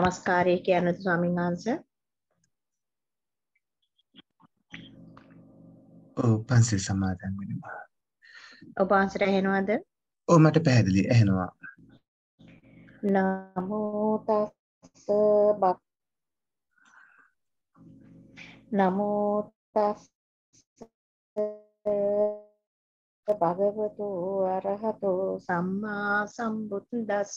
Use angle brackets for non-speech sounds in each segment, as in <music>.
නමස්කාරය කියන්න ස්වාමීන් වහන්ස. ඔව් පන්සිල් සමාදන් වෙනවා. ඔබ වහන්සේට ඇහෙනවද? ඔව් මට පැහැදිලි ඇහෙනවා. නමෝ තස්ස බක් නමෝ තස්ස භගවතු අරහතෝ සම්මා සම්බුද්දස්ස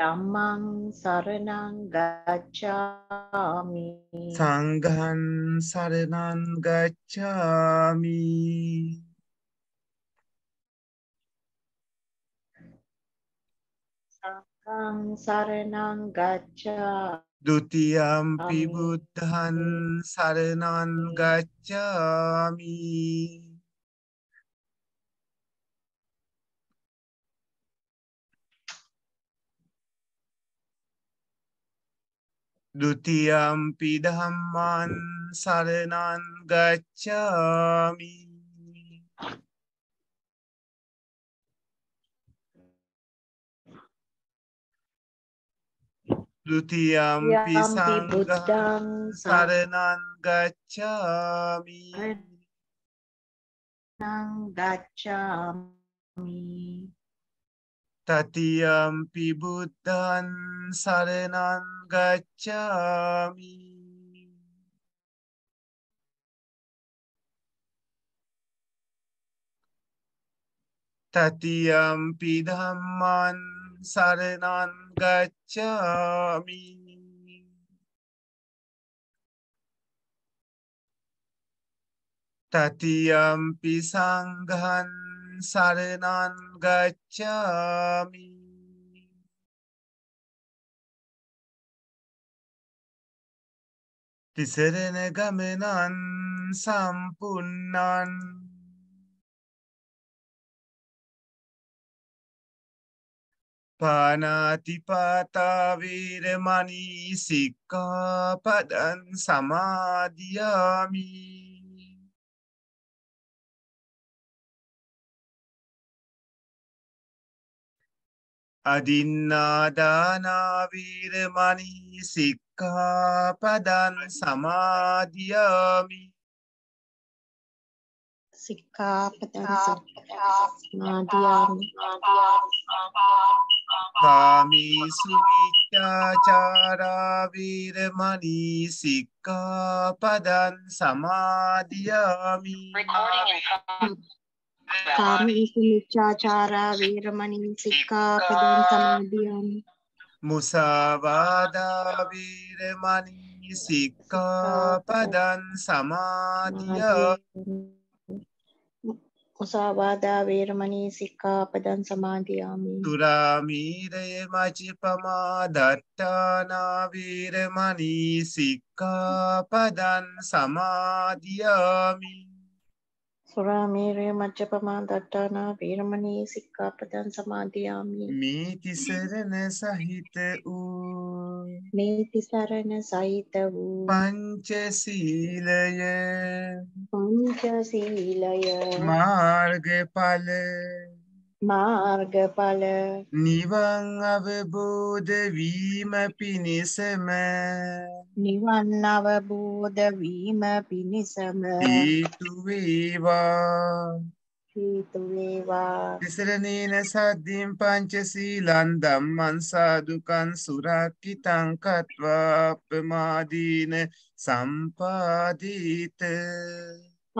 ධම්මං සරණං ගච්ඡාමි සංඝං සරණං ගච්ඡාමි සංඝං සරණං ගච්ඡා ဒ ුතියම්පි බුද්ධං සරණං ගච්ඡාමි දෘතියම්පි දහම්මන් සරණන් ගච්ඡාමි දෘතියම්පි සංඝං සරණන් ගච්ඡාමි ගච්ඡාමි tatiampi buddhan saranam gacchami tatiampi dhamman saranam gacchami Tatiampi sanghan සරණං ගච්ඡාමි තිසරණ ගමනං සම්පුන්නං පානාතිපාතා වීරමණී සික්ඛාපදං සමාදියාමි අදින්නාදානාවීරමනී සික්කාපදන් සමාධයාමි කාමිසුමිච්චාචාරාවීරමනී සික්කාපදන් සමාධයාමි කාමීසු මිච්ඡාචාරා වේරමණී සික්ඛාපදං සමාදියාමි. මුසාවාදා වීරමණී සික්ඛාපදං සමාදියාමි. මුසාවාදා වේරමණී සික්ඛාපදං සමාදියාමි. දුරාමීරය මචිපමා දට්ඨානා වීරමණී සික්ඛාපදං සමාදියාමි. සුරාමේරය මච්චපමා දට්ටානා වීරමණී සික්කාපදන් සමාධයාමි මීතිසරණ සහිත වූ නීතිසරණ සහිත වූ පංචසීලය පංචසීලය මාර්ගඵල මාර්ගඵල නිවන් අවබෝධ වීම පිණිසම නිවන් අවබෝධ වීම පිණිසම හේතු වේවා හේතු වේවා තිසරණේන සද්දින් පංචශීලං ධම්මං සාදුකං සුරක්කිතං කତ୍වා ප්‍රමාදීන සම්පාදීත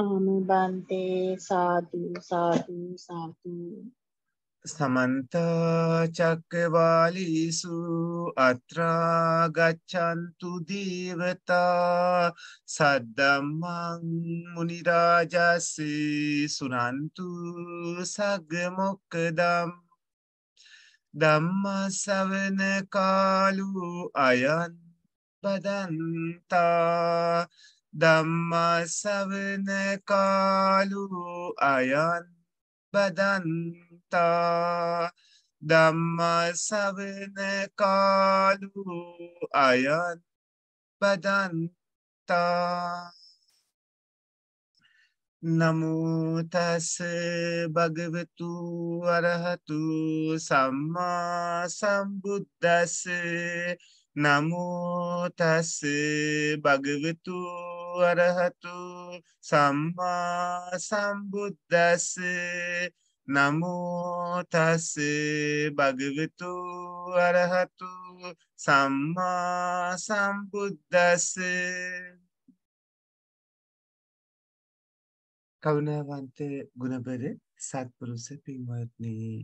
ආමබන්තේ සාදු සාදු සාදු සමන්තාචක්කවාලිසු අත්‍රාගච්චන්තු දීවතා සද්දම්මං මනිරාජස්සේ සුනන්තු සගමොක්කදම් දම්මසවන කාලු අයන් බදන්තා දම්මසවන කාලු අයන් බදන්තා දම්ම සවන කාලු අයන් බදන්තා නමුතැස භගවතු අරහතු සම්මා සම්බුද්ධැසේ නමෝතස් භගවතු අරහතු සම්මා සම්බුද්දස් නමෝතස් භගවතු අරහතු සම්මා සම්බුද්දස් කවුණාවන්ත ගුණබර සත්පුරුස පින්වත්නී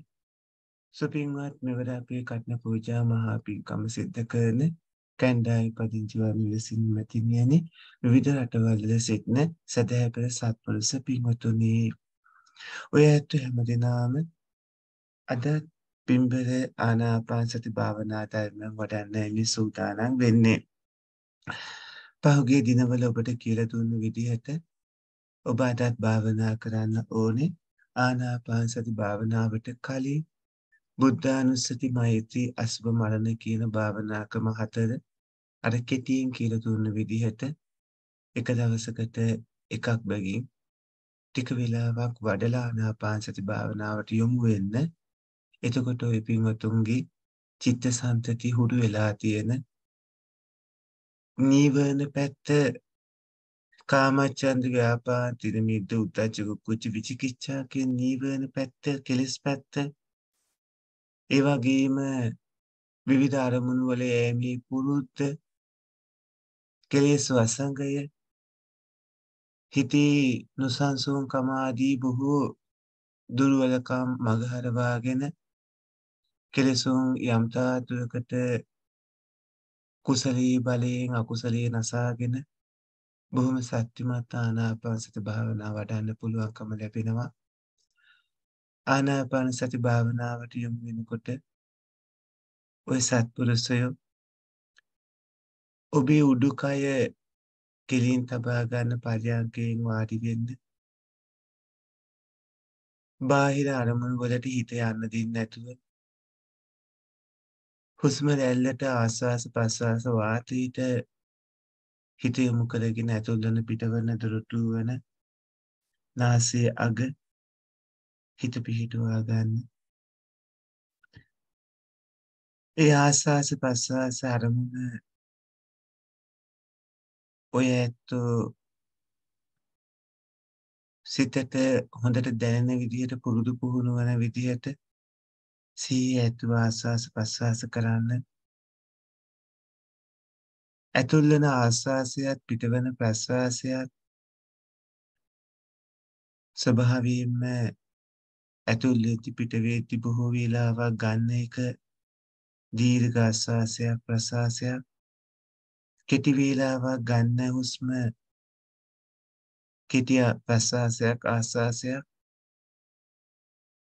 සුපින්වත් මෙවර අපේ කටන පූජා මහා පින්කම සිද්ධ කරන කැන්ඩායි පදිංචිවරණ විසින් මැතිණියනි විවිධ රටවල්වල සිටින සදහැ පෙර සත්පුරුෂ පින්වතුනි ඔය ඇත්ත හැම දිනාම අද පින්බර ආනාපාන සති භාවනා ධර්ම වඩන්නයි සූදානම් වෙන්නේ පහුගිය දිනවල ඔබට කියලා දුන්න විදිහට ඔබ අදත් භාවනා කරන්න ඕනේ ආනාපාන සති භාවනාවට කලින් බුද්ධානුස්සති මෛත්‍රී අසුබ මරණ කියන භාවනා ක්‍රම හතර අර කෙටියෙන් කියලා දුන්න විදිහට එක දවසකට එකක් බැගින් ටික වෙලාවක් වඩලා ආනාපානසති භාවනාවට යොමු වෙන්න එතකොට ඔය පින්වතුන්ගේ චිත්තසංතති හුරු වෙලා තියෙන නීවරණ පැත්ත කාමච්ඡන්ද ව්‍යාපාද තිරමිද්ද උද්ධච්ච කුච්ච විචිකිච්ඡා කියන නීවරණ පැත්ත කෙලස් පැත්ත ඒ වගේම විවිධ අරමුණු වල යෑමේ පුරුද්ද කෙලෙස් වසංගය හිතේ නොසන්සුන්කම ආදී බොහෝ දුර්වලකම් මගහරවාගෙන කෙලෙසුන් යම්තා දුරකට කුසලී බලයෙන් අකුසලී නසාගෙන බොහොම සත්‍යමත් ආනාපානසති භාවනාව වඩන්න පුළුවන්කම ලැබෙනවා ආනාපාන සති භාවනාවට යොමු වෙනකොට ඔය සත්පුරුෂය ඔබේ උඩුකය කෙලින් තබා ගන්න පරියන්කයෙන් වාඩි වෙන්න. බාහිර අරමුණු වලට හිත යන්න දෙන්නේ නැතුව හුස්ම රැල්ලට ආස්වාස ප්‍රස්වාස වාතයට හිත යොමු කරගෙන ඇතුළත පිටවන දොරටු වන නාසයේ අග හිත පිහිටුවා ගන්න. ඒ ආස්වාස ප්‍රස්වාස අරමුණ ඔය ඇත්තෝ සිතට හොඳට දැනෙන විදිහට පුරුදු පුහුණු වන විදිහට සිහිය ඇතුව ආස්වාස ප්‍රස්වාස කරන්න. ඇතුල් වෙන ආස්වාසයත් පිටවන ප්‍රස්වාසයත් ස්වභාවයෙන්ම ඇතුළේති පිට වේති බොහෝ වේලාවක් ගන්න එක දීර්ඝ ආස්වාසයක් ප්‍රසවාසයක් කෙටි වේලාවක් ගන්න හුස්ම කෙටි ප්‍රසවාසයක් ආස්වාසයක්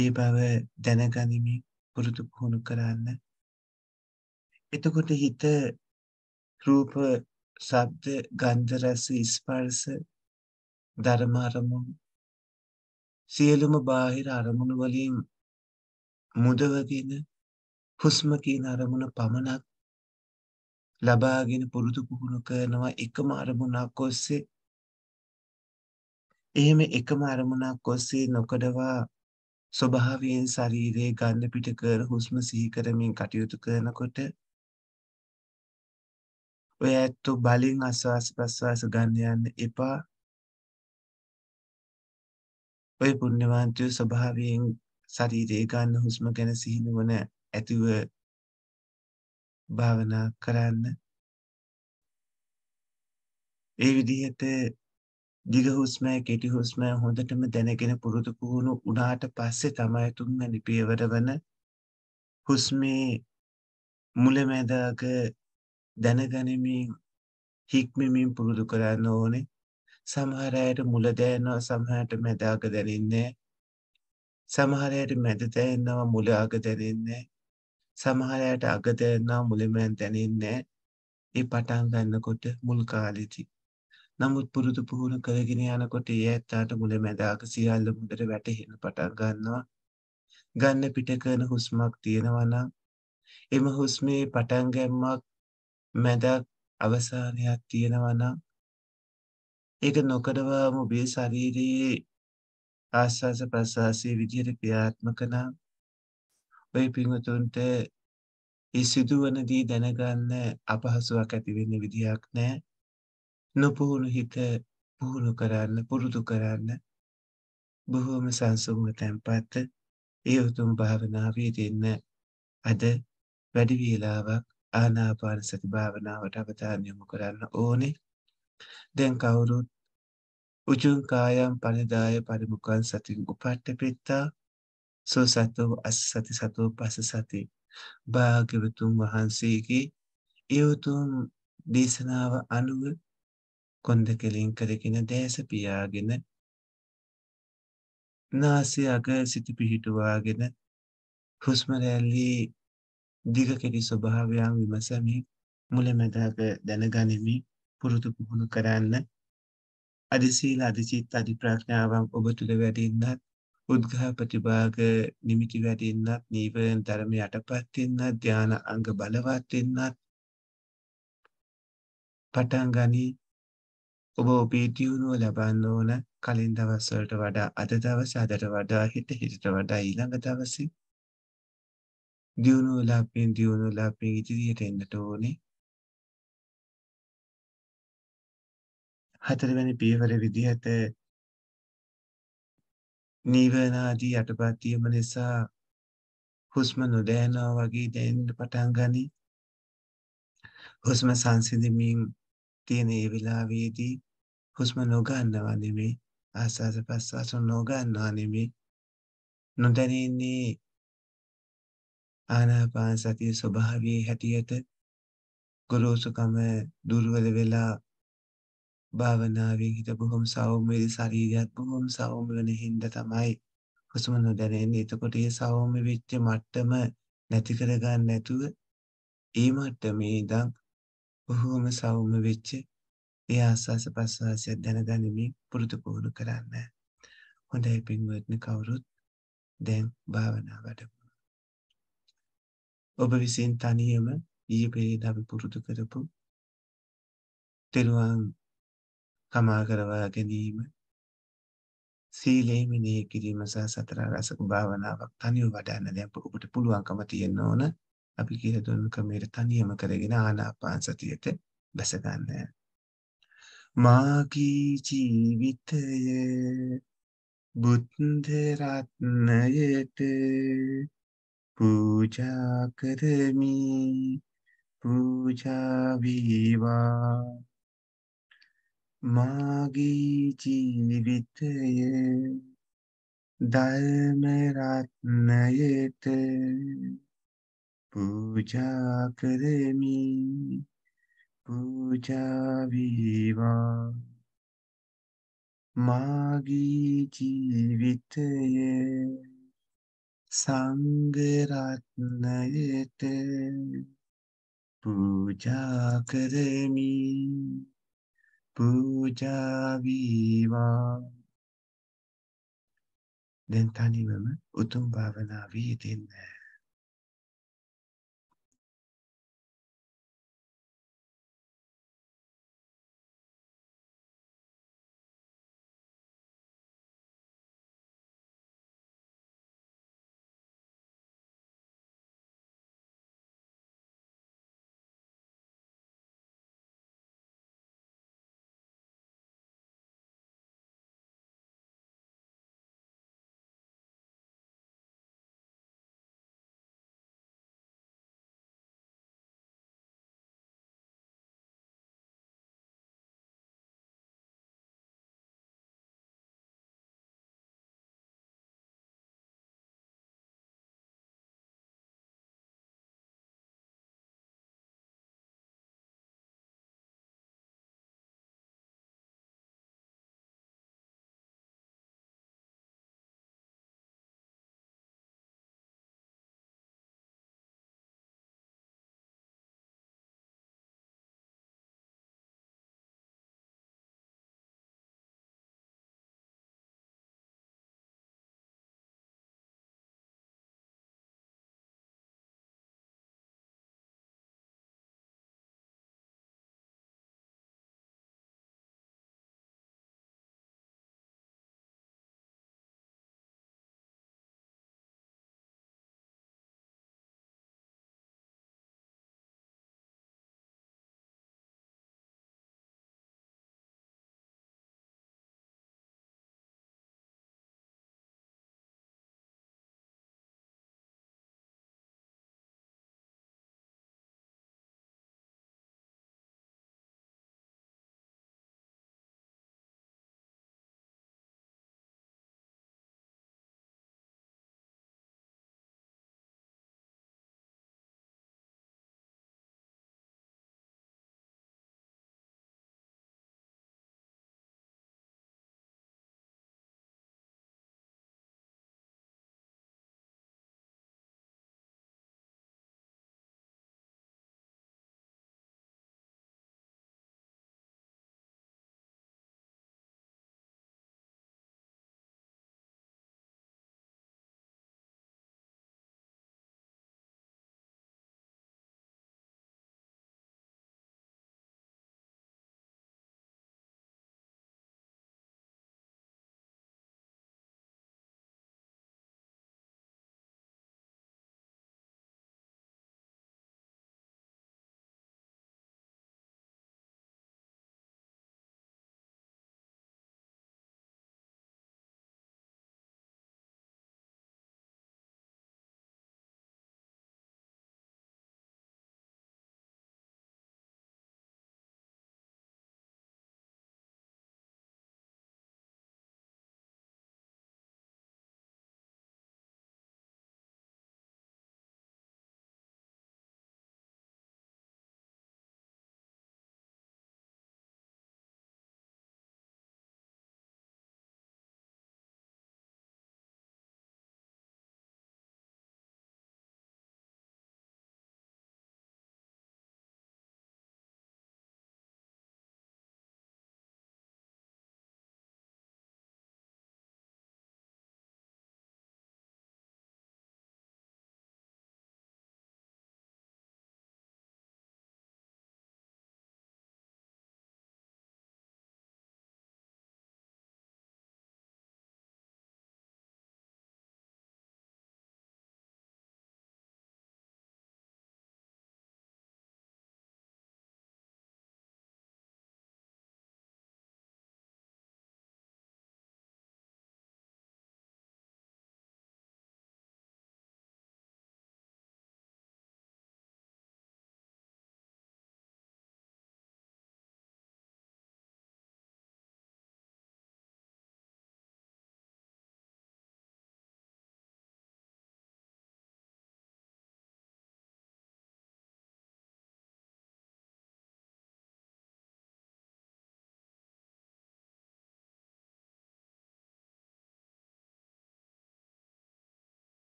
ඒ බව දැනගනිමින් පුරුදු පුහුණු කරන්න එතකොට හිත රූප ශබ්ද ගන්ධ රස ස්පර්ශ ධර්ම අරමුණු සියලුම බාහිර අරමුණු වලින් මුදවගෙන හුස්ම කියන අරමුණ පමණක් ලබාගෙන පුරුදු පුහුණු කරනවා එකම අරමුණක් ඔස්සේ එහෙම එකම අරමුණක් ඔස්සේ නොකඩවා ස්වභාවයෙන් ශරීරයේ ගන්න පිට කර හුස්ම සිහි කරමින් කටයුතු කරනකොට ඔය ඇත්තු බලෙන් ආස්වාස් ප්‍රස්වාස ගන්න යන්න එපා ඔය පුණ්‍යවන්තයෝ ස්වභාවයෙන් ශරීරය ගන්න හුස්ම ගැන සිහිනුවන ඇතුව භාවනා කරන්න ඒ විදිහට දිග හුස්මයි කෙටි හුස්මයි හොඳටම දැනගෙන පුරුදු පුහුණු වුණාට පස්සේ තමයි තුන්වැනි පියවර වන හුස්මේ මුලැමැදාක දැනගැනීමේ හික්මමින් පුරුදු කරන්න ඕනේ සමහර අයට මුල දැනෙනවා සමහරට මැද අග දැනෙන්නේ සමහර අයට මැද දැනෙනවා මුල අග දැනෙන්නේ සමහර අයට අග දැනෙනවා මුල මැද දැනෙන්නේ ඒ පටන් ගන්නකොට මුල් කාලෙදි නමුත් පුරුදු පුහුණු කරගෙන යනකොට ඒ ඇත්තට මුල මැද අග සියල්ල මුදට වැටෙන්න පටන් ගන්නවා ගන්න පිට කරන හුස්මක් තියෙනවා නම් එම හුස්මේ පටන් ගැම්මක් මැදක් අවසානයක් තියෙනවා නම් ඒක නොකරවාම ඔබේ ශරීරයේ ආස්වාස ප්‍රසාසය විදියට ක්‍රියාත්මක නම් ඔය පින්වතුන්ට ඒ සිදුවනදී දැනගන්න අපහසුවක් ඇතිවෙන්න විදිහක් නෑ නොපුහුණු හිත පුහුණු කරන්න පුරුදු කරන්න බොහෝම සංසුම්ව තැන්පත් ඒ උතුම් භාවනාවේ දෙන්න අද වැඩි වේලාවක් ආනාපාන සති භාවනාවට අවධානය යොමු කරන්න ඕනේ දැන් කවුරුත් උජුං කායම් පනිදාය පරිමුඛං සතින් උපට්ඨපිත්තා සෝ සතෝ අස්සති සතෝ පස සති භාග්‍යවතුන් වහන්සේගේ ඒ උතුම් දේශනාව අනුව කොන්ද කෙලින් කරගෙන දැස පියාගෙන නාසය අග සිත පිහිටුවාගෙන හුස්ම රැල්ලේ දිග කෙටි ස්වභාවයන් විමසමින් මුලැමැදාග දැනගනිමින් පුරුදු පුහුණු කරන්න අදි සීල අදි චිත්ත අදි ප්‍රඥාවන් ඔබ තුල වැඩෙන්නත් උද්ඝහ ප්‍රතිභාග නිමිති වැඩෙන්නත් නීවරණ ධර්ම යටපත් වෙන්නත් ධාන අංග බලවත් වෙන්නත් පටන් ගනි ඔබ ඔබේ දියුණුව ලබන්න ඕන කලින් දවස් වලට වඩා අද දවස් අදට වඩා හිත හිතට වඩා ඊළඟ දවසේ දියුණුව ලබමින් දියුණුව ලබමින් ඉදිරියට එන්නට ඕනේ හතරවැනි පියවර විදිහට නීවරණාදී යටපත් වීම නිසා හුස්ම නොදැනවා වගේ දැනෙන්න පටන් ගනී. හුස්ම සංසිඳමින් තියෙන ඒ වෙලාවේදී හුස්ම නොගන්නවා නෙමෙයි ආස්වාස ප්‍රස්වාස නොගන්නවා නෙමෙයි නොදැනෙන්නේ ආනාපාන සතිය ස්වභාවයේ හැටියට ගොරෝසුකම දුර්වල වෙලා භාවනාවෙන් හිත බොහොම සෞම්‍යයි ශරීරයත් බොහොම සෞම්‍ය වෙන හින්දා තමයි හුස්ම නොදැනෙන්නේ. එතකොට ඒ සෞම්‍ය වෙච්ච මට්ටම නැති කරගන්න නැතුව ඒ මට්ටමේ ඉඳන් බොහොම සෞම්‍ය වෙච්ච ඒ ආස්වාස ප්‍රස්වාසය දැනගනිමින් පුරුදු පුහුණු කරන්න. හොඳයි පින්වත්නි කවුරුත් දැන් භාවනා වැඩමු. ඔබ විසින් තනියම ඊයේ පෙරේද අපි පුරුදු කරපු තෙරුවන් තමා කරවා ගැනීම සීලේ මෙනෙහි කිරීම සහ සතර ආසක භාවනාවක් තනියම වඩන්න දැන් ඔබට පුළුවන්කම තියෙන්න ඕන අපි කියලා දුන්න ක්‍රමයට තනියම කරගෙන ආනාපාන සතියට බැස ගන්න. මාකී ජීවිතය බුද්ධ රත්නයට පූජා කරමි පූජා වේවා මාගේ ජීවිතය ධර්මරත්නයට පූජා කරමි පූජාවීවා මාගේ ජීවිතය සංගරත්නයට පූජා කරමි පූජා වේවා දැන් තනිවම උතුම් භාවනාවේ දෙන්නේ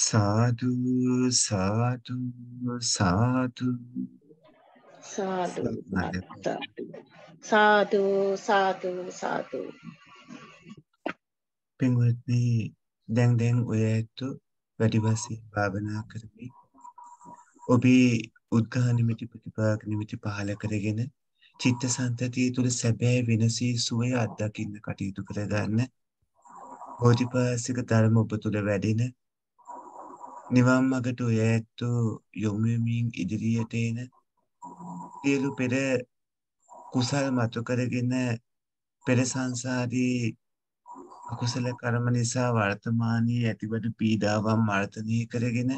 සාදු සාදු සාදු සාදු සාදු සාදු සාදු පින්වත්නි දැන් දැන් ඔය ඇත්තු වැඩි වශයෙන් භාවනා කරමි ඔබේ උද්ඝාන නිමිති ප්‍රතිපාක නිමිති පහල කරගෙන චිත්ත සංතතිය තුළ සැබෑ වෙනසී සුවය අත්දකින්න කටයුතු කරගන්න බෝධිපාසික ධර්ම ඔබ තුළ වැඩෙන නිවන් මගට ඔය ඇත්තෝ යොමුමින් ඉදිරියට එන සියලු පෙර කුසල් මතු කරගෙන පෙර සංසාරී අකුසල කර්ම නිසා වර්තමානයේ ඇතිවන පීඩාවන් මර්ධනය කරගෙන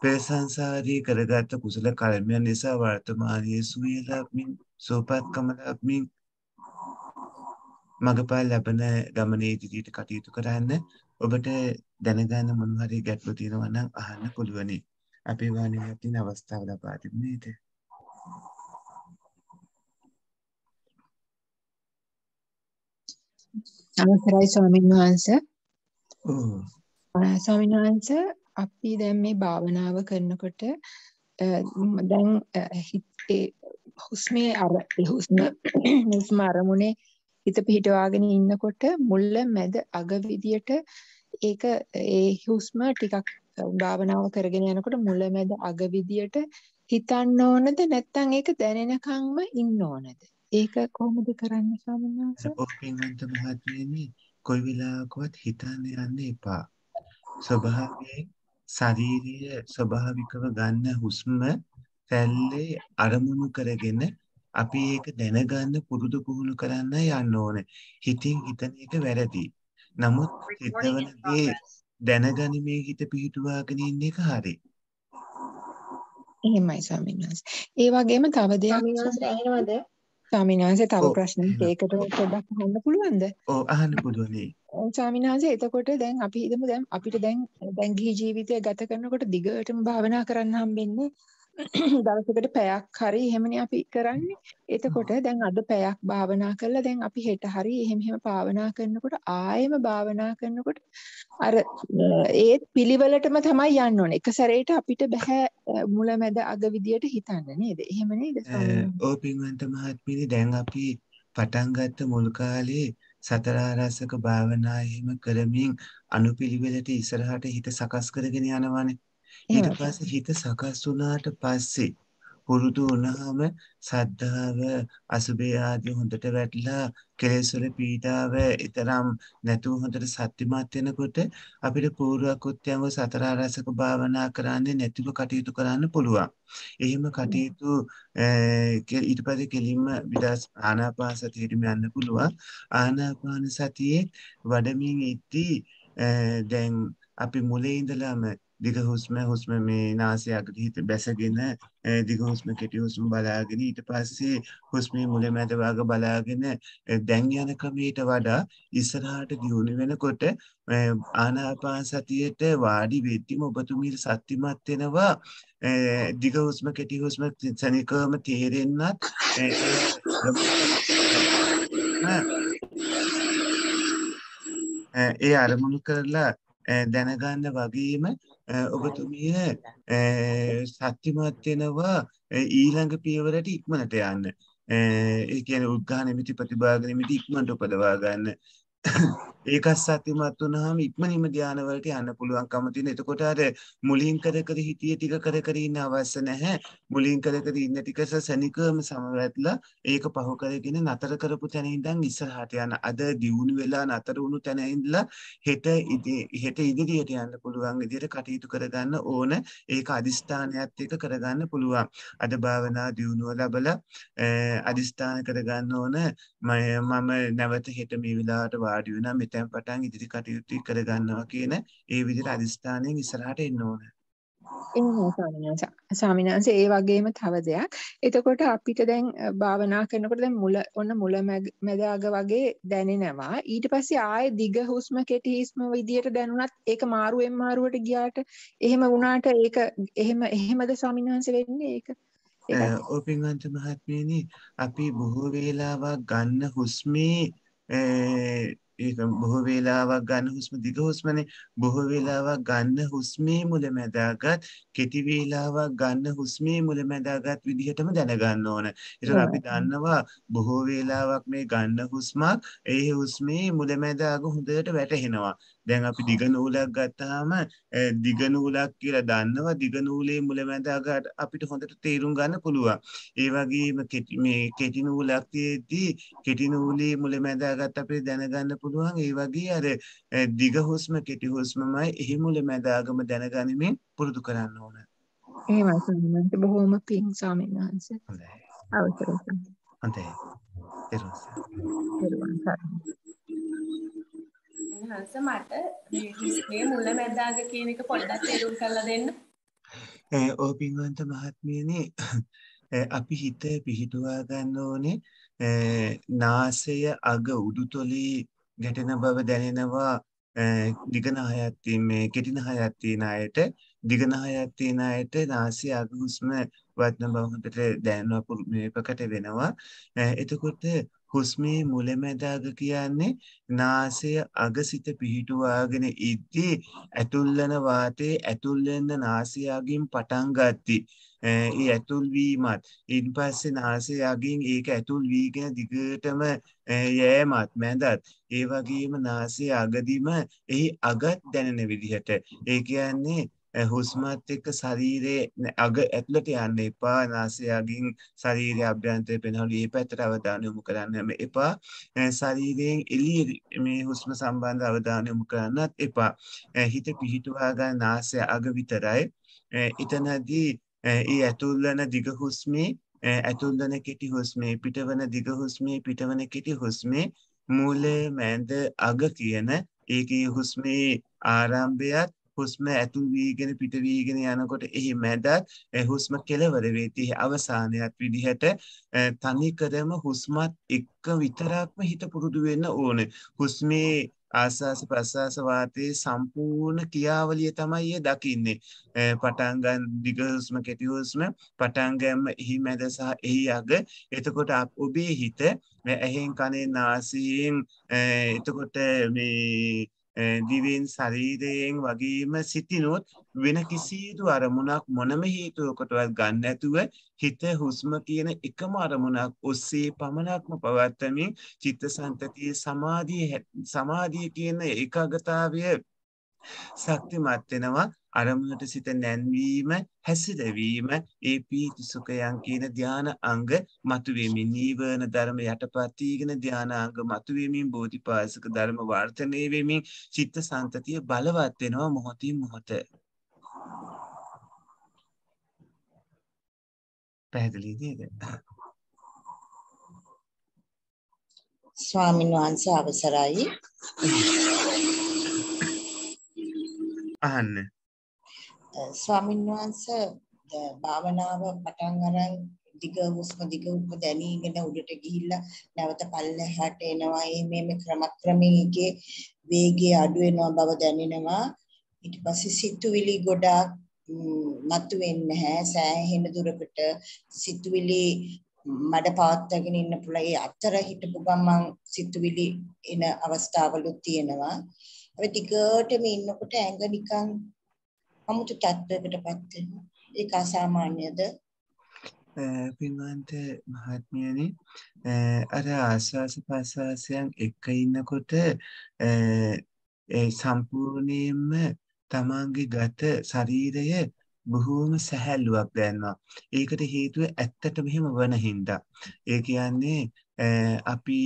පෙර සංසාරී කරගත් කුසල කර්මයන් නිසා වර්තමානයේ සුවය ලබමින් සෝපත්කම ලබමින් මගපල් ලැබෙන ගමනේ ඉදිරියට කටයුතු කරන්න ඔබට දැනගන්න මොනවා හරි ගැටලු තියෙනවා නම් අහන්න පුළුවනි. අපේ වාණියක් තියෙන අවස්ථාව ලබා දෙන්නේද? අවසරයි ස්වාමීන් වහන්සේ. ඔව්. ස්වාමීන් වහන්සේ අපි දැන් මේ භාවනාව කරනකොට දැන් හිතේ හුස්මේ අර හුස්ම හුස්ම අරමුණේ හිත පිහිටවාගෙන ඉන්නකොට මුල මැද අග විදියට ඒක ඒ හුස්ම ටිකක් භාවනාව කරගෙන යනකොට මුල මැද අග විදියට හිතන්න ඕනද නැත්නම් ඒක දැනෙනකම්ම ඉන්න ඕනද ඒක කොහොමද කරන්නේ ස්වාමීන් වහන්සේ ඔක්කින්වන්ත මහත්මයනි කොයි වෙලාවකවත් හිතන්න යන්න එපා ස්වභාවයෙන් ශාරීරිය ස්වභාවිකව ගන්න හුස්ම තැල්ලේ අරමුණු කරගෙන අපි ඒක දැනගන්න පුරුදු පුහුණු කරන්න යන්න ඕනේ. හිතින් හිතන එක වැරදි. නමුත් හිතවන දේ දැනගනිමේ හිත පිහිටුවාගෙන ඉන්න එක හරි. එහෙමයි සමිනාස්. ඒ වගේම තව දෙයක් ඇහෙනවද? සමිනාස් තව ප්‍රශ්නයක් ඒකට පොඩ්ඩක් අහන්න පුළුවන්ද? ඔව් අහන්න පුළුවන්. ස්වාමිනාංශ එතකොට දැන් අපි හිතමු දැන් අපිට දැන් දැන් ගිහි ජීවිතය ගත කරනකොට දිගටම භාවනා කරන්න හම්බෙන්නේ <coughs> දවසකට පැයක් හරි එහෙමනේ අපි කරන්නේ. එතකොට දැන් අද පැයක් භාවනා කරලා දැන් අපි හෙට හරි එහෙම එහෙම භාවනා කරනකොට ආයෙම භාවනා කරනකොට අර ඒ පිළිවෙලටම තමයි යන්න ඕනේ. එක සැරේට අපිට බෑ මුලැමැද අග විදියට හිතන්න නේද? එහෙම නේද? ඔව් පින්වන්ත මහත්මිනි දැන් අපි පටන් ගත්ත මුල් කාලේ සතරාරසක භාවනා එහෙම කරමින් අනුපිළිවෙලට ඉස්සරහට හිත සකස් කරගෙන යනවානේ. ඊට පස්සේ හිත සකස් වුණාට පස්සේ පුරුදු වුණාම සද්ධාව අසුබේ ආදී හොඳට වැටලා කෙලෙස් වල පීඩාව ඊතරම් නැතුව හොඳට සත්‍යමත් වෙනකොට අපිට පූර්වකෘත්‍යව සතර ආරසක භාවනා කරන්නේ නැතිව කටයුතු කරන්න පුළුවන්. එහෙම කටයුතු ඊට පස්සේ කෙලින්ම විදස් ආනාපාන සතියෙටම යන්න පුළුවන්. ආනාපාන සතියේ වඩමින් ඉද්දී දැන් අපි මුලේ ඉඳලාම දිග හුස්ම හුස්ම මේ නාසය අගට හිත බැසගෙන දිග හුස්ම කෙටි හුස්ම බලාගෙන ඊට පස්සේ හුස්මේ මුල මැද වග බලාගෙන දැන් යන ක්‍රමයට වඩා ඉස්සරහට දියුණු වෙනකොට ආනාපාන සතියට වාඩි වෙද්දිම ඔබතුමී සත්‍යමත් වෙනවා දිග හුස්ම කෙටි හුස්ම සනිකවම තේරෙන්නත් ඒ අරමුණු කරලා දැනගන්න වගේම ඔබතුමිය සත්‍යමත් වෙනවා ඊළඟ පියවරට ඉක්මනට යන්න. ඒ කියන්නේ උද්ඝාන නිමිති ප්‍රතිභාග නිමිති ඉක්මනට උපදවා ගන්න. ඒකත් සතිමත් වුණාම ඉක්මනින්ම ධානවලට යන්න පුළුවන්කම තියෙන. එතකොට අර මුලින් කර කර හිතියේ ටික කර කර ඉන්න අවශ්‍ය නැහැ. මුලින් කර කර ඉන්න ටික සසනිකවම සමවැත්ලා ඒක පහු කරගෙන නතර කරපු තැන ඉඳන් ඉස්සරහට යන අද දියුණු වෙලා නතර වුණු තැන ඉඳලා හෙට හෙට ඉදිරියට යන්න පුළුවන් විදිහට කටයුතු කරගන්න ඕන. ඒක අදිස්ථානයත් එක්ක කරගන්න පුළුවන්. අද භාවනා දියුණුව ලැබලා අදිස්ථාන කරගන්න ඕන. මම නැවත හෙට මේ වෙලාවට වාඩි වෙනා මෙතෙන් පටන් ඉදිරි කටයුතු කරගන්නවා කියන ඒ විදිහට අදිස්ථානයෙන් ඉස්සරහට එන්න ඕන. එහෙනම් ස්වාමිනාංශ ස්වාමිනාංශ ඒ වගේම තව දෙයක්. එතකොට අපිට දැන් භාවනා කරනකොට දැන් මුල ඔන්න මුල මැද අග වගේ දැනෙනවා. ඊට පස්සේ ආයේ දිග හුස්ම කෙටි හුස්ම විදියට දැනුණත් ඒක මාරුවෙන් මාරුවට ගියාට එහෙම වුණාට ඒක එහෙම එහෙමද ස්වාමිනාංශ වෙන්නේ ඒක? ඕපින්වන්ත මහත්මියනි අපි බොහෝ වේලාවක් ගන්න හුස්මේ ඒක බොහෝ වේලාවක් ගන්න හුස්ම දිග හුස්මනේ බොහෝ වේලාවක් ගන්න හුස්මේ මුලැමැදාගත් කෙටි වේලාවක් ගන්න හුස්මේ මුලැමැදාගත් විදිහටම දැනගන්න ඕන. ඒතර අපි දන්නවා බොහෝ වේලාවක් මේ ගන්න හුස්මක් ඒ හුස්මේ මුලැමැදාග හොඳට වැටහෙනවා. දැන් අපි දිග නූලක් ගත්තාම දිග නූලක් කියලා දන්නවා දිග නූලේ මුලැමැද අග අපිට හොඳට තේරුම් ගන්න පුළුවන්. ඒ වගේම කෙටි මේ කෙටි නූලක් තියෙද්දී කෙටි නූලේ මුලැමැද අගත් අපිට දැනගන්න පුළුවන්. ඒ වගේ අර දිග හුස්ම කෙටි හුස්මමයි එහි මුලැමැද අගම දැනගනිමින් පුරුදු කරන්න ඕන. එහෙමයි ස්වාමීන් බොහොම පිං ස්වාමීන් වහන්සේ. හොඳයි. අවසරයි. හොඳයි. てるんですよ。හංස මට මේ මුලැමැද්දාග කියන එක පොඩ්ඩක් තේරුම් කරලා දෙන්න. ඕ පින්වන්ත මහත්මියනි <laughs> අපි හිතේ පිහිටුවා ගන්න ඕනේ නාසය අග උඩුතොලේ ගැටෙන බව දැනෙනවා දිගනහයක් තියෙන මේ කෙටිනහයක් තියෙන අයට දිගනහයක් තියෙන අයට නාසය අග හුස්ම වත්න බව හොඳට දැනෙනවා මේ ප්‍රකට වෙනවා එතකොට හුස්මේ මුලැමැදාග කියන්නේ නාසය අගසිත පිහිටුවාගෙන ඉද්දී ඇතුල්ලන වාතයේ ඇතුල්ලෙන්න නාසයාගින් පටන් ගත්ති. ඒ ඇතුල්වීමත් ඉන් පස්සේ නාසයාගින් ඒක ඇතුල් වීගෙන දිගටම යෑමත් මැදත් ඒ වගේම නාසය අගදිම එහි අගත් දැනෙන විදිහට ඒ කියන්නේ Eh, හුස්මත් එක්ක ශරීරයේ අග ඇතුළට යන්න එපා නාසයගින් ශරීරය අභ්‍යන්තය පෙනහළු ඒ පැත්තට අවධානය යොමු කරන්න එපා ශරීරයෙන් එළිය මේ හුස්ම සම්බන්ධ අවධානය යොමු කරන්නත් එපා හිත පිහිටුවා ගන්න නාසය අග විතරයි එතනදී ඒ ඇතුල්වන දිග හුස්මේ ඇතුල්වන කෙටි හුස්මේ පිටවන දිග හුස්මේ පිටවන කෙටි හුස්මේ මූල මැද අග කියන ඒකේ හුස්මේ ආරම්භයත් හුස්ම ඇතුල් වීගෙන පිට වීගෙන යනකොට එහි මැදත් හුස්ම කෙලවර වේති අවසානයත් විදිහට තනි කරම හුස්මත් එක්ක විතරක්ම හිත පුරුදු වෙන්න ඕනේ. හුස්මේ ආස්වාස ප්‍රස්වාස වාතයේ සම්පූර්ණ ක්‍රියාවලිය තමයි ඒ දකින්නේ. පටන් ගන්න දිග හුස්ම කෙටි හුස්ම පටන් ගැනීම එහි මැද සහ එහි අග. එතකොට ඔබේ හිත ඇහෙන් කනෙන් නාසයෙන් එතකොට මේ දිවෙන් ශරීරයෙන් වගේම සිතිනොත් වෙන කිසිදු අරමුණක් මොනම හේතුවකටවත් ගන්න ඇතුව හිත හුස්ම කියන එකම අරමුණක් ඔස්සේ පමණක්ම පවත්තමින් චිත්ත සන්තතිය සමාධිය සමාධිය කියන ඒකාගතාවය ශක්තිමත් වෙනවා අරමුණට සිත නැන්වීම හැසිරවීම ඒ පීති සුඛයන් කියන ධාන අංග මතුවෙමින් නීවරණ ධර්ම යටපත්ීගෙන ධාන අංග මතුවෙමින් බෝධිපාසක ධර්ම වර්ධනය වෙමින් චිත්ත සංතතිය බලවත් වෙනවා මොහොතින් මොහොත පැහැදිලි නේද ස්වාමින් වහන්සේ අවසරයි අහන්න. ස්වාමීන් වහන්සේ භාවනාව පටන් අරන් දිග හුස්ම දිග උප දැනීගෙන උඩට ගිහිල්ලා නැවත පල්ලෙහාට එනවා. මේ මේ ක්‍රමක්‍රමයෙන් එකේ වේගය අඩු වෙනවා බව දැනෙනවා. ඊට පස්සේ සිතුවිලි ගොඩාක් මතුවෙන්නේ නැහැ. සෑහෙන දුරකට සිතුවිලි මඩ පවත්වාගෙන ඉන්න පුළුවන්. ඒ අතර හිටපු ගමන් සිතුවිලි එන අවස්ථාවලුත් තියෙනවා. අපි දිගටම ඉන්නකොට ඇඟ නිකන් අමුතු තත්වයකටපත් වෙනවා. ඒක අසාමාන්‍යද? පින්වන්ත මහත්මියනි අර ආශ්වාස ප්‍රශ්වාසයන් එක ඉන්නකොට ඒ සම්පූර්ණයෙන්ම තමන්ගේ ගත ශරීරය බොහෝම සැහැල්ලුවක් දැනනවා. ඒකට හේතුව ඇත්තට මෙහෙම වන හින්දා. ඒ කියන්නේ අපි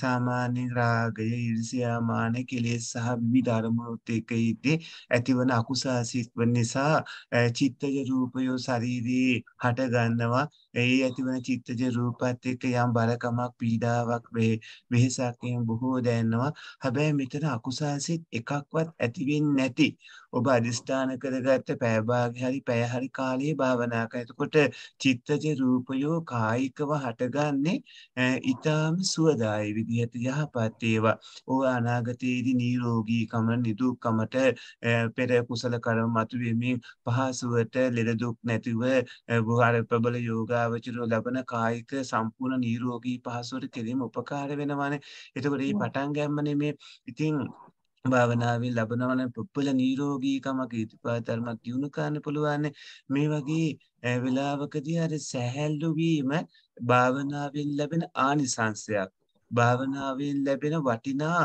සාමාන්‍ය රාගය ඉරිසියා මාන කෙලෙස් සහ විවිධ අරමුණුත් එක්ක ඉදී ඇතිවන අකුසාසිත නිසා චිත්තජ රූපය ශරීරේ හට ගන්නවා ඒ ඇතිවන චිත්තජ රූපත් එක්ක යම් බලකමක් පීඩාවක් වෙහෙසක් එහෙම බොහෝ දැනෙනවා. හැබැයි මෙතන අකුසල්සිත එකක්වත් ඇති නැති. ඔබ අදිස්ථාන කරගත්ත පැය හරි පැය හරි කාලයේ භාවනා කරන. එතකොට චිත්තජ රූපයෝ කායිකව හටගන්නේ ඊටාම සුවදායි විදිහට යහපත් ඒවා. ඕ අනාගතයේදී නිරෝගීකම නිදුක්කමට පෙර කුසල කර්ම මතුවීමෙන් පහසුවට ලෙඩ දුක් නැතිව බුහාර ප්‍රබල යෝගා යෝගාවචරෝ ලබන කායික සම්පූර්ණ නිරෝගී පහසුවට කෙරීම උපකාර වෙනවානේ. එතකොට මේ පටන් ගැම්මනේ මේ ඉතින් භාවනාවෙන් ලබනවන පුප්පල නීරෝගීකමක ඉතිපාතර්මක් දියුණු කරන්න පුළුවන් මේ වගේ වෙලාවකදී අර සැහැල්ලු වීම භාවනාවෙන් ලැබෙන ආනිසංශයක් භාවනාවෙන් ලැබෙන වටිනා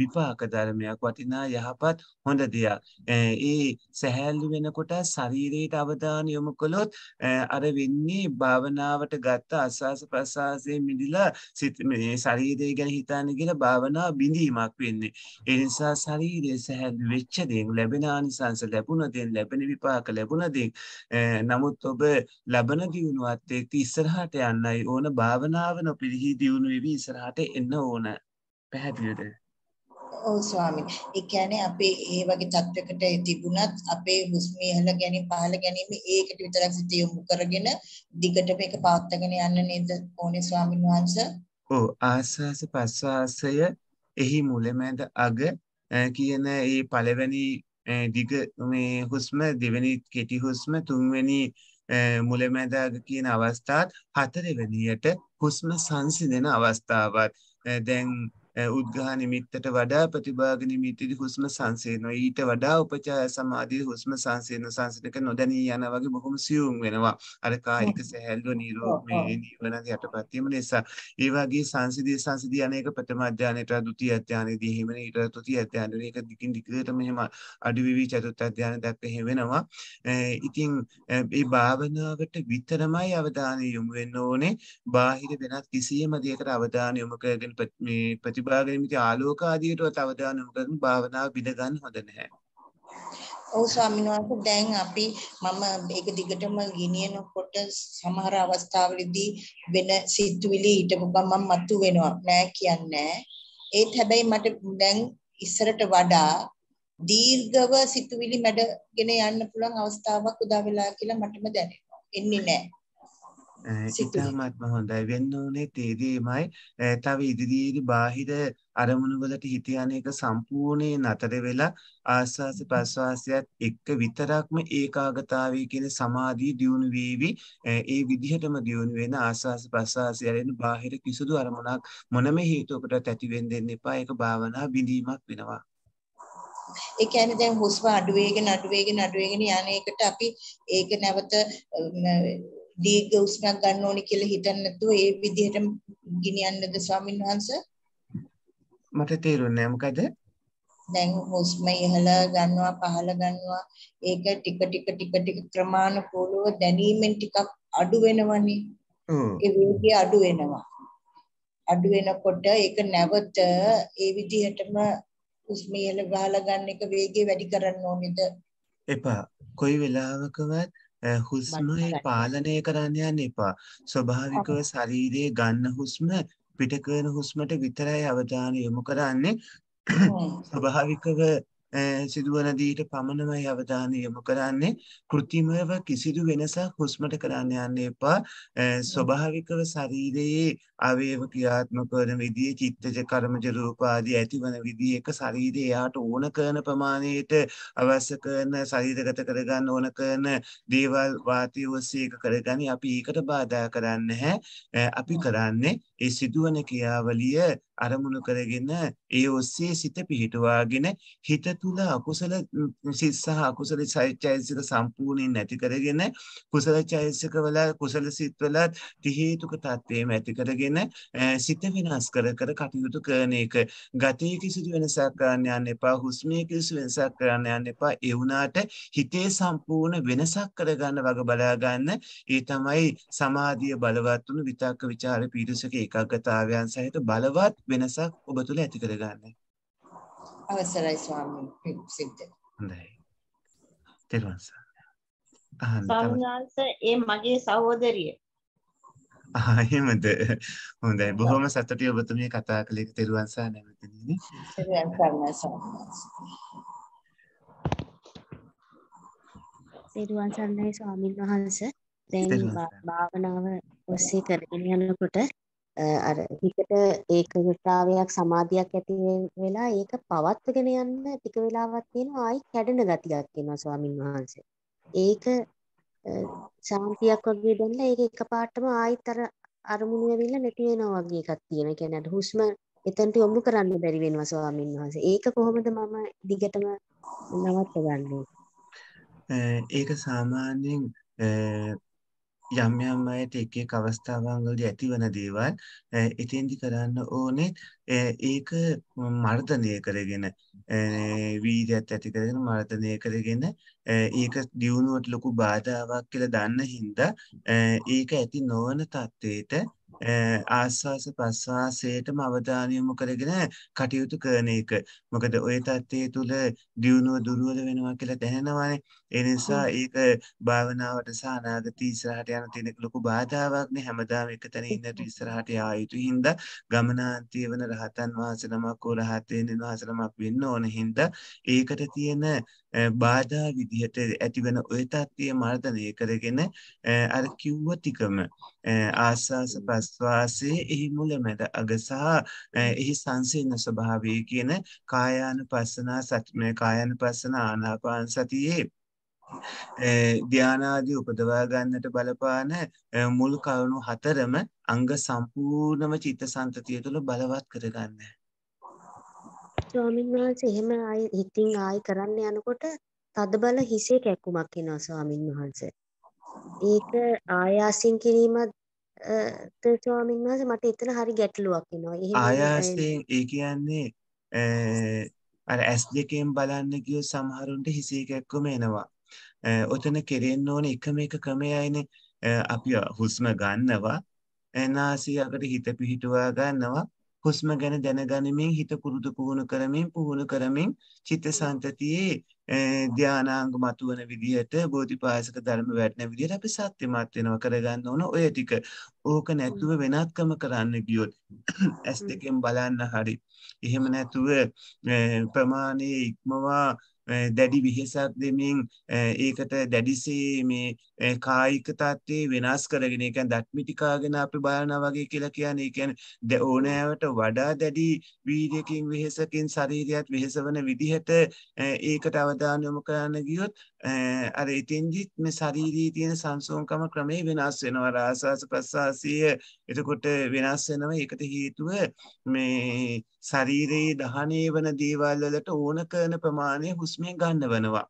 විපාක ධර්මයක් වටිනා යහපත් හොඳ දෙයක්. ඒ සැහැල්ලු වෙනකොට ශරීරයට අවධානය යොමු කළොත් අර වෙන්නේ භාවනාවට ගත්ත ආස්වාස ප්‍රසආසයෙන් මිදිලා සිත මේ ශරීරය ගැන හිතන්න කියලා භාවනාව බිඳීමක් වෙන්නේ. ඒ නිසා ශරීරය සැහැල්ලු වෙච්ච දේන් ලැබෙන ආනිසංස ලැබුණ දේන් ලැබෙන විපාක ලැබුණ දේන් නමුත් ඔබ ලබන දියුණුවත් එක්ක ඉස්සරහට යන්නයි ඕන භාවනාව නොපිරිහි දියුණු වෙවි ඉස්සරහට එන්න ඕන පැහැදිලිද ඔව් ස්වාමීන් ඒ කියන්නේ අපේ ඒ වගේ තත්වයකට තිබුණත් අපේ හුස්ම ඉහළ ගැනීම පහළ ගැනීම ඒකට විතරක් සිත යොමු කරගෙන දිගටම ඒක පවත්වාගෙන යන්න නේද ඕනේ ස්වාමීන් වහන්සේ ඔව් ආස්වාස ප්‍රස්වාසය එහි මුලමැද අග කියන ඒ පළවෙනි දිග මේ හුස්ම දෙවෙනි කෙටි හුස්ම තුන්වෙනි මුලමැද අග කියන අවස්ථාවත් හතරවෙනියට හුස්ම සංසිඳන අවස්ථාවත් දැන් උද්ඝා නිමිත්තට වඩා ප්‍රතිභාග නිමිතිදි හුස්ම සංසේනවා ඊට වඩා උපචාය සමාධිය හුස්ම සංසේන සංසනක නොදැනී යන වගේ බොහොම සියුම් වෙනවා අර කායික සැහැල්ලුව නිරෝධී නිවන යටපත් වීම නිසා ඒ වගේ සංසිදී සංසිදී අනේක ප්‍රථම අධ්‍යානයට ද්විතීයි අධ්‍යානයේදී එහෙම ඊට තෘතීයි අධ්‍යානයේ ඒක දිගින් දිගට මෙහෙම අඩු වෙවි චතුර්ථ අධ්‍යාන දක්වා එහෙම වෙනවා. ඉතින් මේ භාවනාවට විතරමයි අවධානය යොමු වෙන්න ඕනේ. බාහිර වෙනත් කිසියම් දෙයකට අවධානය යොමු කරගෙන මේ ප්‍රතිබ ලබාගෙන ඉති ආලෝක ආදීටව තවදානම කරන භාවනාව බිඳ ගන්න හොඳ නැහැ. ඔව් ස්වාමීන් වහන්සේ දැන් අපි මම මේක දිගටම ගෙනියනකොට සමහර අවස්ථාවලදී වෙන සිතුවිලි ඊටපු ගමන් මතු වෙනවා නෑ කියන්නේ ඒත් හැබැයි මට දැන් ඉස්සරට වඩා දීර්ඝව සිතුවිලි මැඩගෙන යන්න පුළුවන් අවස්ථාවක් උදා වෙලා කියලා මටම දැනෙනවා එන්නේ නෑ ඉතාමත්ම හොඳයි වෙන්න ඕනේ තේදීමයි තව ඉදිරියේදී බාහිර අරමුණු වලට හිත යන එක සම්පූර්ණයෙන් නතර වෙලා ආස්වාස ප්‍රස්වාසයත් එක්ක විතරක්ම ඒකාගතාවී කියන සමාධිය දියුණු වීවි ඒ විදිහටම දියුණු වෙන ආස්වාස ප්‍රස්වාසය ලැබෙන බාහිර කිසිදු අරමුණක් මොනම හේතුවකට ඇති වෙන්න දෙන්න එපා ඒක භාවනා බිඳීමක් වෙනවා ඒ කියන්නේ දැන් හුස්ම අඩුවේගෙන අඩුවේගෙන අඩුවේගෙන යන එකට අපි ඒක නැවත දීර්ඝ උස්මයක් ගන්න ඕනේ කියලා හිතන්නේ නැතුව ඒ විදිහට ගිනියන්නද ස්වාමින් වහන්සේ මට තේරුණා මොකද දැන් හුස්ම ඉහළ ගන්නවා පහළ ගන්නවා ඒක ටික ටික ටික ටික ක්‍රමානුකූලව දැනීමෙන් ටිකක් අඩු වෙනවනේ ඒ වේගය අඩු වෙනවා අඩු වෙනකොට ඒක නැවත ඒ විදිහටම හුස්ම ඉහළ ගහලා ගන්න එක වේගය වැඩි කරන්න ඕනේද එපා කොයි වෙලාවකවත් හුස්මයි පාලනය කරන්න යන්න එපා. ස්වභාවිකව ශරීරයේ ගන්න හුස්ම පිට කරන හුස්මට විතරයි අවධානය යොමු කරන්නේ. ස්වභාවිකව සිදුවන දීට පමණමයි අවධානය යොමු කරන්නේ කෘතිමව කිසිදු වෙනසක් හුස්මට කරන්න යන්න එපා ස්වභාවිකව ශරීරයේ අවයව ක්‍රියාත්මක කරන විදිය චිත්තජ කර්මජ රූප ආදී ඇතිවන විදිය එක ශරීරය එයාට ඕන කරන ප්‍රමාණයට අවශ්‍ය කරන ශරීරගත කරගන්න ඕන කරන දේවල් වාතය ඔස්සේ එක කරගනි අපි ඒකට බාධා කරන්නේ නැහැ අපි කරන්නේ ඒ සිදුවන ක්‍රියාවලිය අරමුණු කරගෙන ඒ ඔස්සේ සිත පිහිටුවාගෙන හිත තුල අකුසල සිත් සහ අකුසල චෛතසික සම්පූර්ණයෙන් නැති කරගෙන කුසල චෛතසික වල කුසල සිත් වල තිහේතුක තත්වයේම ඇති කරගෙන සිත විනාශ කර කර කටයුතු කරන එක ගතේ කිසිදු වෙනසක් කරන්න යන්න එපා හුස්මේ කිසිදු වෙනසක් කරන්න යන්න එපා ඒ වුණාට හිතේ සම්පූර්ණ වෙනසක් කරගන්න වග බලා ගන්න ඒ තමයි සමාධිය බලවත් වුණු විතක්ක ਵਿਚාර පීඩසක ඒකාග්‍රතාවයන් සහිත බලවත් වෙනසක් ඔබ තුළ ඇති කරගන්න. අවසරයි ස්වාමී සිද්ධ. හොඳයි. තෙරුවන්සන්. ස්වාමිනාන්ස ඒ මගේ සහෝදරිය. ආයෙමද හොඳයි බොහොම සතුටුයි ඔබතුමිය කතා කළේ තෙරුවන් සරණයි මෙතනදී. තෙරුවන් සරණයි ස්වාමිනාන්ස. තෙරුවන් සරණයි ස්වාමින් වහන්සේ. දැන් භාවනාව ඔස්සේ කරගෙන යනකොට අර හිතට ඒකගතාවයක් සමාධියක් ඇති වෙලා ඒක පවත්වගෙන යන්න ටික වෙලාවක් තියෙනවා ආයි කැඩෙන ගතියක් එනවා ස්වාමින් වහන්සේ. ඒක ශාන්තියක් වගේ දැනලා ඒක එකපාරටම ආයිත් අර අරමුණු වෙවිලා නැති වෙනවා වගේ එකක් තියෙනවා. ඒ කියන්නේ හුස්ම එතනට යොමු කරන්න බැරි වෙනවා ස්වාමින් වහන්සේ. ඒක කොහොමද මම දිගටම නවත්ත ගන්නේ? ඒක සාමාන්‍යයෙන් යම් යම් අයට එක එක අවස්ථාවන්වලදී ඇතිවන දේවල් එතෙන්දි කරන්න ඕනේ ඒක මර්ධනය කරගෙන වීර්යයත් ඇති කරගෙන මර්ධනය කරගෙන ඒක දියුණුවට ලොකු බාධාවක් කියලා දන්න හින්දා ඒක ඇති නොවන තත්ත්වයට ආස්වාස ප්‍රස්වාසයටම අවධානය යොමු කරගෙන කටයුතු කරන එක. මොකද ওই தත්ත්වයේ තුල දියුණුව දුර්වල වෙනවා කියලා දැනෙනවානේ. ඒ නිසා ඒක භාවනාවට සහ අනාගත ඉස්සරහට යන තියෙන ලොකු බාධාවක් නේ. හැමදාම එක තැන ඉන්නට ඉස්සරහට යා යුතුයි. හින්දා ගමනාන්තය වෙන රහතන් වහන්සේ නමක් හෝ රහත් වෙන වෙන වහන්සේ නමක් වෙන්න ඕන හින්දා ඒකට තියෙන බාධා විදිහට ඇතිවන ඔය තත්ත්වය මර්ධනය කරගෙන අර කිව්වතිකම ආස්වාස ප්‍රස්වාසයේ එහි මුලමැද අග සහ එහි සංසීර්ණ ස්වභාවය කියන කායානුපස්සනා සත්‍ය කායානුපස්සනා ආනාපාන සතියේ ධ්‍යානාදී උපදවා ගන්නට බලපාන මුල් කරුණු හතරම අංග සම්පූර්ණම චිත්ත සන්තතිය තුළ බලවත් කරගන්න. ස්වාමීන් වහන්සේ එහෙම ආය හිතින් ආය කරන්න යනකොට තද බල හිසේ කැක්කුමක් එනවා ස්වාමින් වහන්සේ. ඒක ආයාසින් කිරීමත් ස්වාමීන් වහන්සේ මට එතන හරි ගැටලුවක් එනවා. එහෙම ආයාසයෙන් ඒ කියන්නේ අර S දෙකෙන් බලන්න ගියොත් සමහරුන්ට හිසේ කැක්කුම එනවා. ඔතන කෙරෙන්න ඕනේ එකම එක ක්‍රමයයිනේ අපි හුස්ම ගන්නවා නාසය අකට හිත පිහිටුවා ගන්නවා හුස්ම ගැන දැනගනිමින් හිත පුරුදු පුහුණු කරමින් පුහුණු කරමින් චිත්ත සංතතියේ ධානාංග මතුවන විදිහට බෝධිපාසක ධර්ම වැටෙන විදිහට අපි සත්‍යමත් වෙනවා කරගන්න ඕන ඔය ටික. ඕක නැතුව වෙනත්කම කරන්න ගියොත් S2 බලන්න හරි. එහෙම නැතුව ප්‍රමාණයේ ඉක්මවා දැඩි විහෙසක් දෙමින් ඒකට දැඩිසේ මේ කායික තත්ත්වේ වෙනස් කරගෙන ඒ කියන්නේ දත්මිටිකාගෙන අපි බලනවා වගේ කියලා කියන්නේ ඒ කියන්නේ ඕනෑවට වඩා දැඩි වීර්යකින් විහෙසකින් ශරීරයත් විහෙසවන විදිහට ඒකට අවධානය යොමු කරන්න ගියොත් අර එතෙන්දිත් මේ ශාරීරියේ තියෙන සංසෝන්කම ක්‍රමේ වෙනස් වෙනවා ආස්වාස ප්‍රසආසය එතකොට වෙනස් වෙනවා ඒකට හේතුව මේ ශරීරයේ දහනය වන දේවල් වලට ඕන කරන ප්‍රමාණය හුස්මෙන් ගන්නවනවා.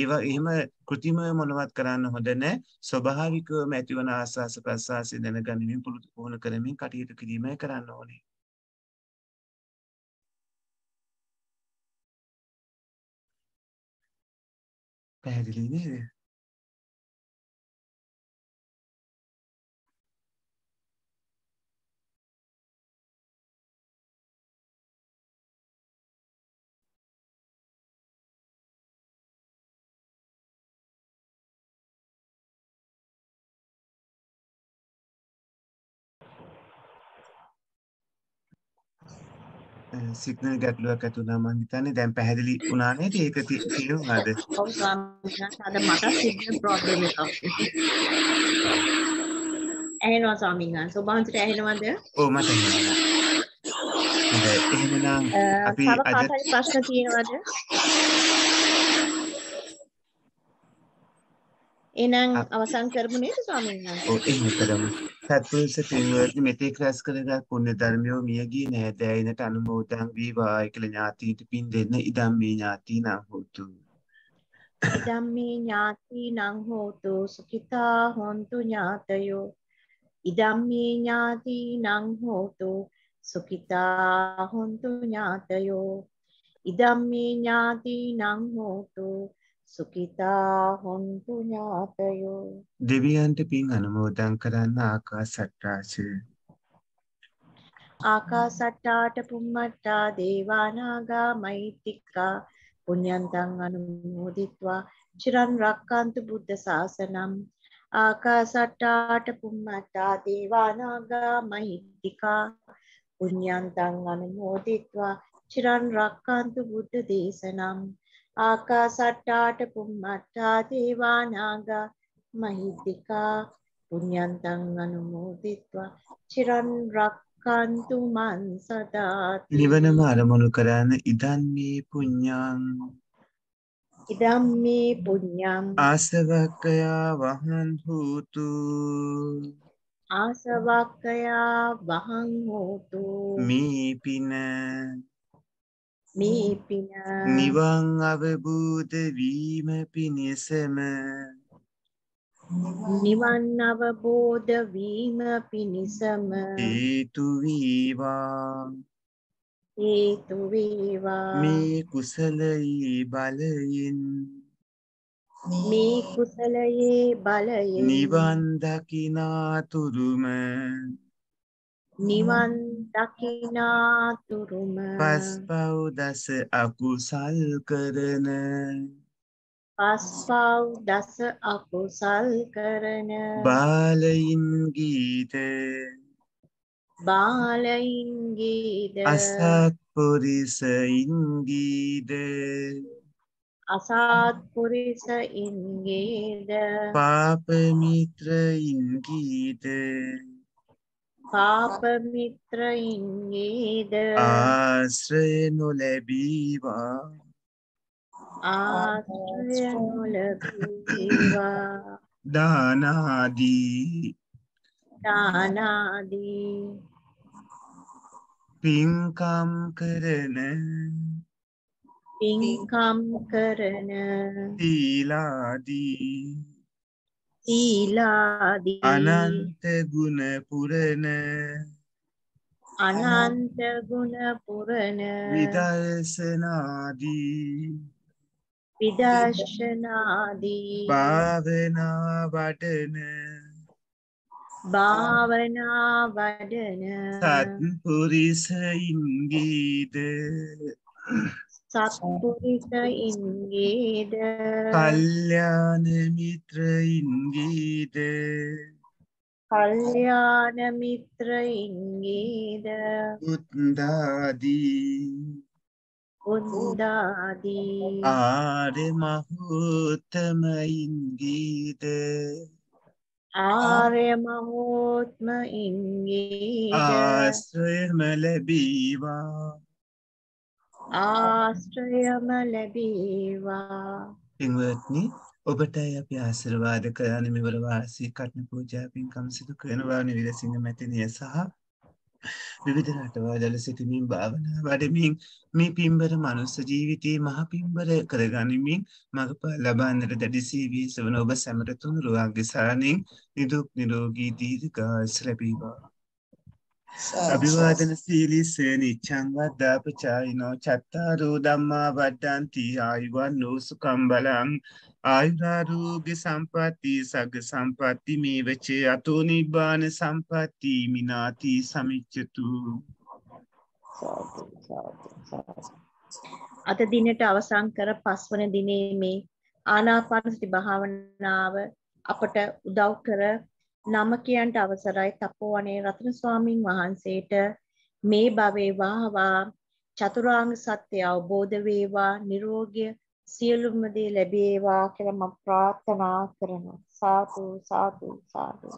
ඒවා එහෙම કૃතිම මොනවත් කරන්න හොඳ නැහැ. ස්වභාවිකවම ඇතිවන ආස්වාස ප්‍රසආසය දැනගැනීමෙන් පුරුදු වුණ කරමින් කටයුතු කිරීමයි කරන්න ඕනේ. පැහැදිලි නේද? සිගනල් ගැටලුවක් ඇතුනා මං හිතන්නේ දැන් පැහැදිලි වුණා නේද ඒක තේරුණාද ඔව් ස්වාමීන් මට සිගනල් ප්‍රොබ්ලම් එකක් ඇහෙනවා ස්වාමීන් වහන්සේ ඔබ හන්ට ඇහෙනවද ඔව් මට ඇහෙනවා එහෙනම් අපි අද ප්‍රශ්න තියෙනවද එහෙනම් අවසන් කරමු නේද ස්වාමීන් වහන්සේ? ඔව් එහෙමතරම. සත්පුරුෂ පින්වත්නි මෙතෙක් රැස් කරගත් පුණ්‍ය ධර්මියෝ මියගියේ නැදෑයිනට අනුමෝදන් වේවා කියලා ඥාතීන්ට පින් දෙන්න ඉදම් මේ ඥාතීනං හෝතු. ඉදම් මේ ඥාතීනං හෝතු සුඛිතා හොන්තු ඥාතයෝ. ඉදම් මේ ඥාතීනං හෝතු සුඛිතා හොන්තු ඥාතයෝ. ඉදම් මේ ඥාතීනං හෝතු සුකිතා හොන්තු ඥාතයෝ දෙවියන්ට පින් අනුමෝදන් කරන්න ආකාසට්ටාචය ආකාසට්ටාට පුම්මට්ටා දේවානාගා මෛතික්කා පුුණ්‍යන්තන් අනුමෝදිත්වා චිරන් රක්කාන්තු බුද්ධ සාසනම් ආකාසට්ටාට පුම්මට්ටා දේවානාගා මෛතිකා පුුණ්‍යන්තන් අනුමෝදිත්වා චිරන් රක්කාන්තු බුද්ධ දේශනම් ආකාසට්ටාට පුම්මට්ටා දේවානාගා මහිද්దికා පුඤ්ඤන්තං අනුමෝදිත්වා චිරන් රක්칸තු මන් සදාති නිවනම අරමුණු කරන ඉදන් මේ පුඤ්ඤං ඉදම් මේ පුඤ්ඤං ආසවක්කයා වහන් හෝතු ආසවක්කයා වහන් හෝතු මේ පින මේ පින නිවන් අවබෝධ වීම පිණිසම නිවන් අවබෝධ වීම පිණිසම හේතු වේවා හේතු වේවා මේ කුසලයේ බලයෙන් මේ කුසලයේ බලයෙන් නිවන් දකිනා තුරුම නිවන් දකිනාතුරුම පස් පව් දස අකුසල් කරන පස් පව් දස අකුසල් කරන බාලයින්ගීත බාලයින්ගීද අසත්පුරිසයින්ගීද අසාත්පුරිසයින්ගේද පාපමිත්‍රයින්ගීද පාපමිත්‍රයින්ගේද ආශ්‍රය නොලැබීවා ආශ්‍රය නොලැබීවා දානාදී දානාදී පින්කම් කරන පින්කම් කරන දීලාදී ශීලාදී අනන්ත ගුණ පුරණ අනන්ත ගුණ පුරණ විදර්ශනාදී විදර්ශනාදී භාවනා වඩන භාවනා වඩන සත්පුරිසයින්ගේද සත්පුරුෂයින්ගේද කල්යාණ මිත්‍රයින්ගේද කල්යාණ මිත්‍රයින්ගේද උද්දාදී උද්දාදී ආර්ය මහෝත්තමයින්ගේද ආර්ය මහෝත්මයින්ගේ ආශ්‍රයම ලැබීවා ආශ්‍රයම ලැබීවා පින්වත්නි ඔබටයි අපි ආශිර්වාද කරන මෙවර වාර්සී කටන පූජා පින්කම් සිදු කරනවා නිවිලසිංහ මැතිනිය සහ විවිධ රටවාදල සිටමින් භාවනා වඩමින් මේ පිම්බර මනුස්ස ජීවිතයේ මහ පිම්බර කරගනිමින් මඟප ලබන්නට දැඩිසීවී සවන ඔබ සැමට තුන් රුවන්ගේ සානෙන් නිදුක් නිරෝගී දීර්ඝාස ලැබීවා අභිවාදන සීලිස නිච්චංවද්දා පචායිනෝ චත්තාරූ දම්මා වඩ්ඩන්ති ආයුවන් නූසුකම් බලං ආයුරාරූග සම්පත්ති සග සම්පත්ති මේ වචේ අතෝ නිබ්බාන සම්පත්ති මිනාති සමිච්චතු අත දිනට අවසන් කර පස්වන දිනේ මේ ආනාපානසති භාවනාව අපට උදව් කර නම කියන්ට අවසරයි තපෝවනේ රතන ස්වාමීන් වහන්සේට මේ භවයේ වාහවා චතුරාංග සත්‍ය අවබෝධ වේවා නිරෝගී සියලුම දේ ලැබේවා කියලා මම ප්‍රාර්ථනා කරනවා සාදු සාදු සාදු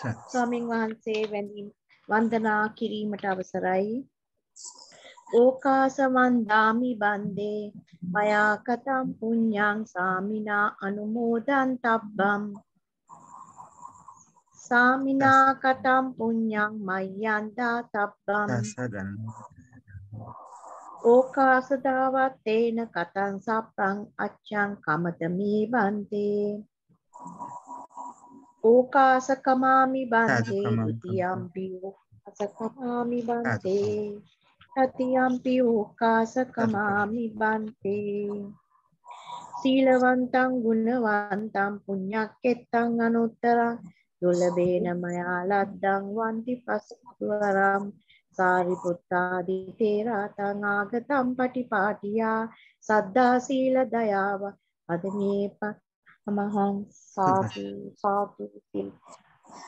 ස්වාමින් වහන්සේ වැඳින් වන්දනා කිරීමට අවසරයි ඕකාසමන් දාමි බන්දේ මයා කතම් පුඤ්ඤං සාමිනා අනුමෝදන් තබ්බම් සාමිනා කටම් පුඤ්ඤං මය්යං දාතබ්බං ඕකාසදාවත් තේන කතං සප්පං අච්ඡං කමතමේ බන්තේ ඕකාසකමාමි බන්තේ ဒ ුතියම්පි ඕකාසකමාමි බන්තේ තතියම්පි ඕකාසකමාමි බන්තේ සීලවන්තං ගුණවන්තං පුඤ්ඤක්කෙත්තං අනුත්තරං දුල්ලබේන මයා ලද්දං වන්ති පසුවරම් සාරිපුත්තාදී තේරාතං ආගතම් පටිපාටියා සද්ධා සීල දයාව අදමේ මහං සාතු සාතු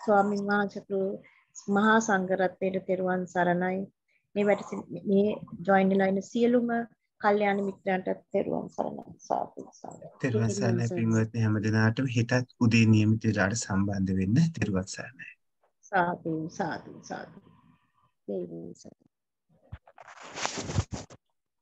ස්වාමීන් වහන්සේ මහා සංඝරත්නයේ තෙරුවන් සරණයි මේ වැඩ මේ ජොයින් ලා ඉන්න සියලුම කල්යාණ මිත්‍රයන්ටත් තෙරුවන් සරණයි සාදු සාදු. තෙරුවන් සරණයි පින්වත්නි හැම දිනාටම හිතත් උදේ નિયમિત වෙලාවට සම්බන්ධ වෙන්න තෙරුවන් සරණයි. සාදු සාදු සාදු. තෙරුවන් සරණයි.